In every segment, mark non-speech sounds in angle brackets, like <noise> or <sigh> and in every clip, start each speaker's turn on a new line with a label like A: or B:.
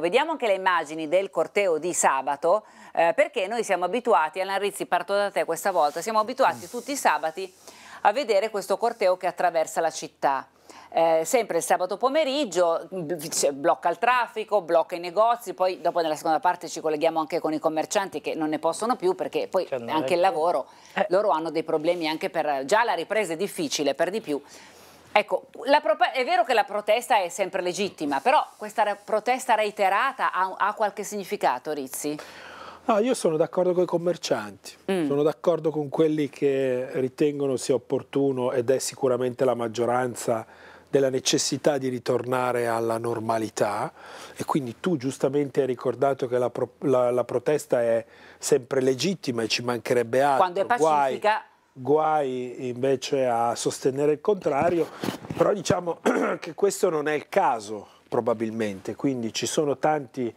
A: Vediamo anche le immagini del corteo di sabato, eh, perché noi siamo abituati, Alan Rizzi parto da te questa volta, siamo abituati tutti i sabati a vedere questo corteo che attraversa la città. Eh, sempre il sabato pomeriggio blocca il traffico, blocca i negozi, poi dopo nella seconda parte ci colleghiamo anche con i commercianti che non ne possono più perché poi cioè, anche il lavoro, eh. loro hanno dei problemi anche per già la ripresa è difficile per di più Ecco, è vero che la protesta è sempre legittima, però questa protesta reiterata ha, ha qualche significato, Rizzi?
B: No, io sono d'accordo con i commercianti, mm. sono d'accordo con quelli che ritengono sia opportuno ed è sicuramente la maggioranza della necessità di ritornare alla normalità e quindi tu giustamente hai ricordato che la, pro la, la protesta è sempre legittima e ci mancherebbe altro. Quando è pacifica... Guai guai invece a sostenere il contrario, però diciamo <clears throat> che questo non è il caso probabilmente, quindi ci sono tanti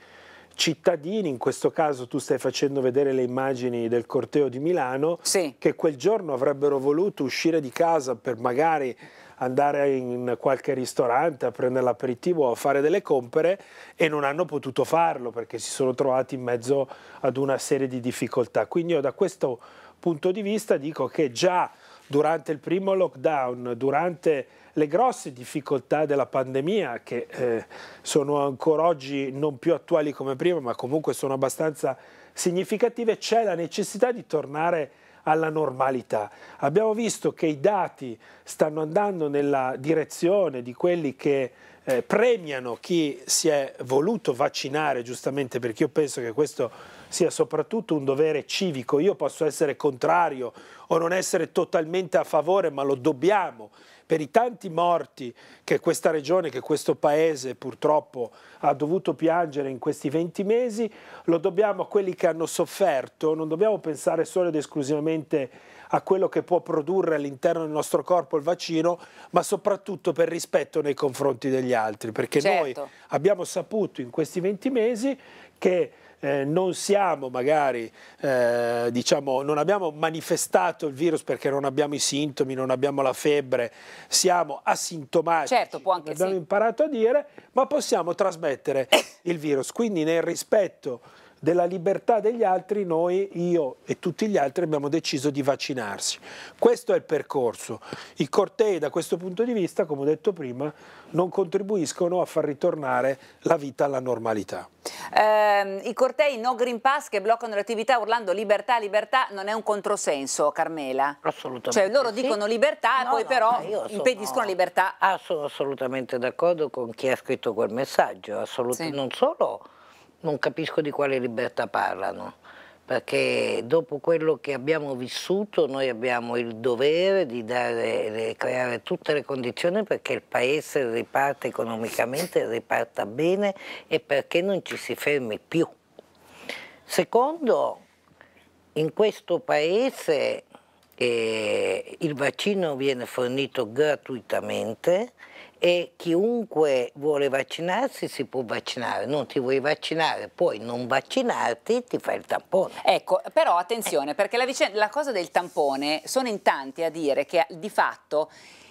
B: cittadini, in questo caso tu stai facendo vedere le immagini del corteo di Milano, sì. che quel giorno avrebbero voluto uscire di casa per magari andare in qualche ristorante a prendere l'aperitivo o a fare delle compere e non hanno potuto farlo perché si sono trovati in mezzo ad una serie di difficoltà. Quindi io da questo punto di vista dico che già durante il primo lockdown, durante le grosse difficoltà della pandemia che eh, sono ancora oggi non più attuali come prima, ma comunque sono abbastanza significative, c'è la necessità di tornare alla normalità. Abbiamo visto che i dati stanno andando nella direzione di quelli che eh, premiano chi si è voluto vaccinare giustamente perché io penso che questo sia soprattutto un dovere civico. Io posso essere contrario o non essere totalmente a favore, ma lo dobbiamo per i tanti morti che questa regione, che questo paese purtroppo ha dovuto piangere in questi 20 mesi, lo dobbiamo a quelli che hanno sofferto, non dobbiamo pensare solo ed esclusivamente a quello che può produrre all'interno del nostro corpo il vaccino, ma soprattutto per rispetto nei confronti degli altri, perché certo. noi abbiamo saputo in questi 20 mesi che eh, non siamo magari, eh, diciamo, non abbiamo manifestato il virus perché non abbiamo i sintomi, non abbiamo la febbre, siamo asintomatici, certo, può anche abbiamo sì. imparato a dire, ma possiamo trasmettere <coughs> il virus. Quindi nel rispetto della libertà degli altri, noi, io e tutti gli altri abbiamo deciso di vaccinarsi. Questo è il percorso. I cortei da questo punto di vista, come ho detto prima, non contribuiscono a far ritornare la vita alla normalità.
A: Eh, I cortei no Green Pass che bloccano le attività urlando libertà, libertà non è un controsenso, Carmela?
C: Assolutamente. Cioè loro sì. dicono
A: libertà no, poi no, però sono, impediscono
C: libertà. Ah, sono assolutamente d'accordo con chi ha scritto quel messaggio, assolut- sì. non solo non capisco di quale libertà parlano, perché dopo quello che abbiamo vissuto noi abbiamo il dovere di dare, creare tutte le condizioni perché il paese riparte economicamente, riparta bene e perché non ci si fermi più. Secondo, in questo paese eh, il vaccino viene fornito gratuitamente, e chiunque vuole vaccinarsi si può vaccinare, non ti vuoi vaccinare, poi non vaccinarti ti fai il tampone.
A: Ecco, però attenzione, perché la, vicenda, la cosa del tampone, sono in tanti a dire che di fatto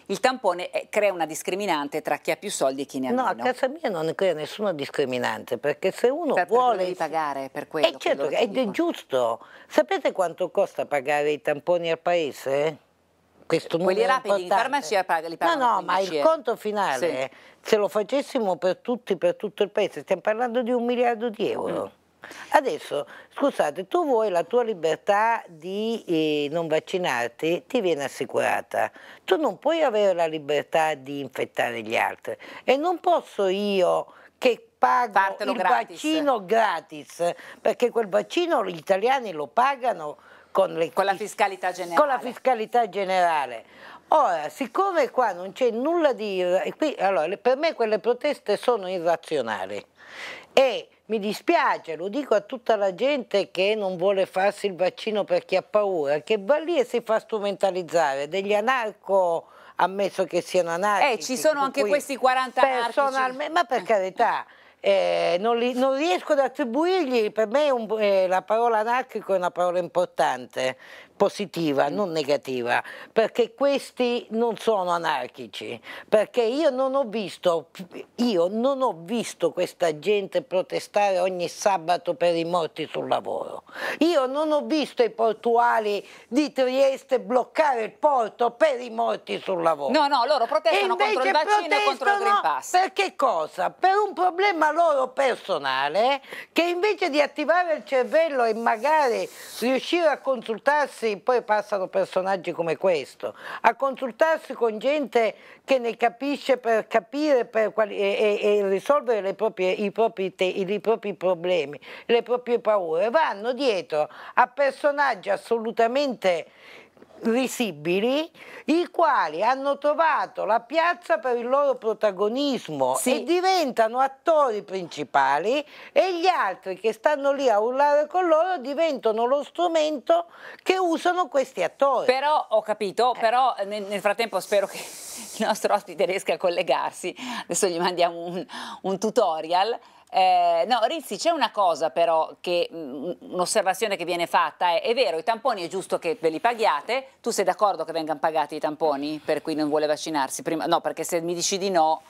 A: il tampone eh, crea una discriminante tra chi ha più soldi e chi ne ha no, meno. No,
C: a casa mia non crea nessuna discriminante, perché se uno per, vuole... Per pagare per quello. Eh, certo, è certo, è giusto. Sapete quanto costa pagare i tamponi al paese? questo Quelli rapidi in
A: farmacia pag li pagano No, no, ma il conto finale, sì.
C: se lo facessimo per tutti, per tutto il paese, stiamo parlando di un miliardo di euro. Mm. Adesso, scusate, tu vuoi la tua libertà di eh, non vaccinarti, ti viene assicurata. Tu non puoi avere la libertà di infettare gli altri. E non posso io che pago Fartelo il gratis. vaccino gratis, perché quel vaccino gli italiani lo pagano con, le, con, la fiscalità generale. Con la fiscalità generale. Ora, siccome qua non c'è nulla di... Qui, allora, per me quelle proteste sono irrazionali e mi dispiace, lo dico a tutta la gente che non vuole farsi il vaccino perché ha paura, che va lì e si fa strumentalizzare degli anarco ammesso che siano
B: anarchici. Eh, ci sono anche questi 40 anarchici.
C: Ma per carità, eh eh, non, li, non, riesco ad attribuirgli, per me un, eh, la parola anarchico è una parola importante, positiva, mm. non negativa, perché questi non sono anarchici, perché io non ho visto, io non ho visto questa gente protestare ogni sabato per i morti sul lavoro, io non ho visto i portuali di Trieste bloccare il porto per i morti sul lavoro. No, no, loro
A: protestano contro il vaccino e contro il Green Pass.
C: Per che cosa? Per un problema forma loro personale che invece di attivare il cervello e magari riuscire a consultarsi, poi passano personaggi come questo, a consultarsi con gente che ne capisce per capire per quali, e, e, e, risolvere proprie, i, propri te, i propri problemi, le proprie paure, vanno dietro a personaggi assolutamente risibili, i quali hanno trovato la piazza per il loro protagonismo sì. e diventano attori principali e gli altri che stanno lì a urlare con loro diventano lo strumento che
A: usano questi attori. Però ho capito, però eh, nel, nel frattempo spero che <laughs> il nostro ospite riesca a collegarsi, adesso gli mandiamo un, un tutorial. Eh, no, Rizzi, c'è una cosa però, che mm, mm, un'osservazione che viene fatta è, è vero, i tamponi è giusto che ve li paghiate, tu sei d'accordo che vengano pagati i tamponi per cui non vuole vaccinarsi? Prima, no, perché se mi dici di no,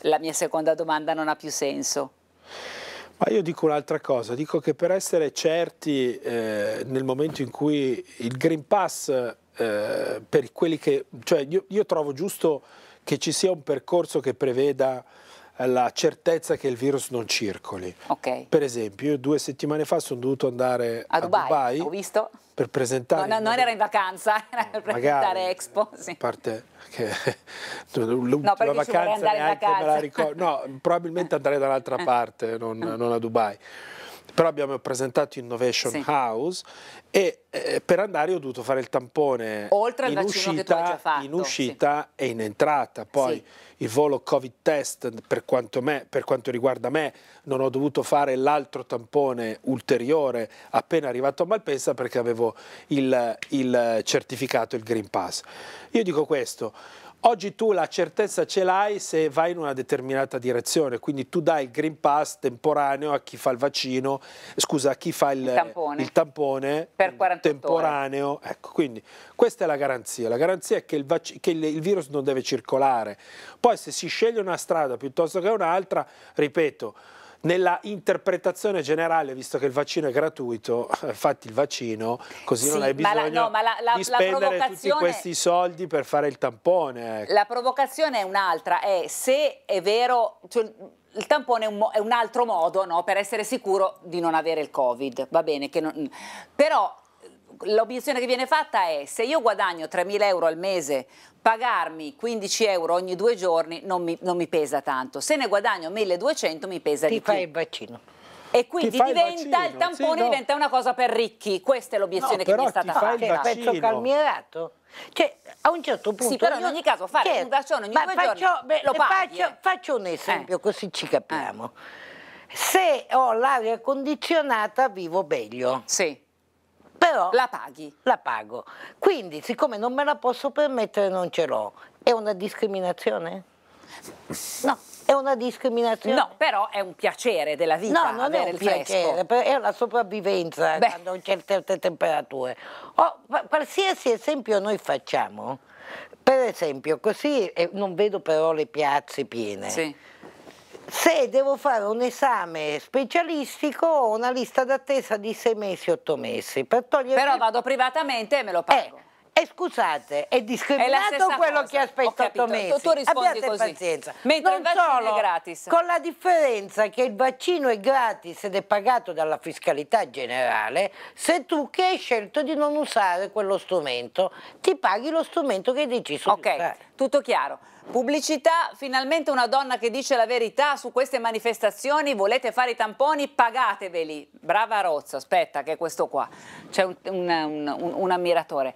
A: la mia seconda domanda non ha più senso.
B: Ma io dico un'altra cosa, dico che per essere certi eh, nel momento in cui il Green Pass, eh, per quelli che... cioè io, io trovo giusto che ci sia un percorso che preveda eh, la certezza che il virus non circoli. Okay. Per esempio, due settimane fa sono dovuto andare a, a Dubai, visto. per presentare... No, no,
A: non era in vacanza, <laughs> era per presentare Expo. Sì. A
B: parte che <laughs> l'ultima no, vacanza neanche me la ricordo. No, probabilmente andare da un'altra <laughs> parte, non, non a Dubai però abbiamo presentato Innovation sì. House e eh, per andare ho dovuto fare il tampone Oltre in, uscita, fatto, in uscita sì. e in entrata, poi sì. il volo Covid test per quanto, me, per quanto, riguarda me non ho dovuto fare l'altro tampone ulteriore appena arrivato a Malpensa perché avevo il, il certificato, il Green Pass. Io dico questo, Oggi tu la certezza ce l'hai se vai in una determinata direzione, quindi tu dai il green pass temporaneo a chi fa il vaccino, scusa, a chi fa il, il tampone, il tampone temporaneo. Ecco, quindi questa è la garanzia. La garanzia è che, il, che il virus non deve circolare. Poi se si sceglie una strada piuttosto che un'altra, ripeto, nella interpretazione generale, visto che il vaccino è gratuito, eh, fatti il vaccino, così sì, non hai bisogno ma la, no, la, la, di spendere tutti questi soldi per fare il tampone. La
A: provocazione è un'altra, è se è vero... Cioè, il tampone è un, è un altro modo no, per essere sicuro di non avere il covid, va bene, non, però l'obiezione che viene fatta è se io guadagno 3.000 euro al mese, pagarmi 15 euro ogni due giorni non mi, non mi pesa tanto, se ne guadagno 1.200 mi pesa Ti di più. Ti fai il vaccino. E quindi diventa, il, il tampone sì, no. diventa una cosa per ricchi, questa è l'obiezione no, che mi è stata fatta. Però ti fai il calmierato. Cioè, a un certo punto... Sì, però in ogni caso fare certo, un vaccino ogni due faccio, giorni beh, lo paghi, faccio, eh.
C: faccio, un esempio, eh. così ci capiamo. Eh. Se ho l'aria condizionata vivo meglio. Sì però la paghi. La pago. Quindi, siccome non me la posso permettere, non ce l'ho. È una discriminazione? No. È una discriminazione? No,
A: però è un piacere della vita. No,
C: non è un piacere, è la sopravvivenza Beh. quando c'è certe temperature. Oh, qualsiasi esempio noi facciamo, per esempio, così eh, non vedo però le piazze piene. Sì se devo fare un esame specialistico ho una lista d'attesa di sei mesi, otto mesi. Per togliere... Però
A: vado privatamente e me lo pago. Eh, e scusate, è discriminato è quello cosa. che ha aspettato mesi. Tu,
C: Abbiate così. pazienza.
A: Mentre non solo, gratis. con
C: la differenza che il vaccino è gratis ed è pagato dalla fiscalità generale, se tu che hai scelto di non usare
A: quello strumento, ti paghi lo strumento che hai deciso okay. di usare. Ok, tutto chiaro. Pubblicità, finalmente una donna che dice la verità su queste manifestazioni, volete fare i tamponi, pagateveli. Brava Rozza, aspetta che è questo qua, c'è un, un, un, un ammiratore.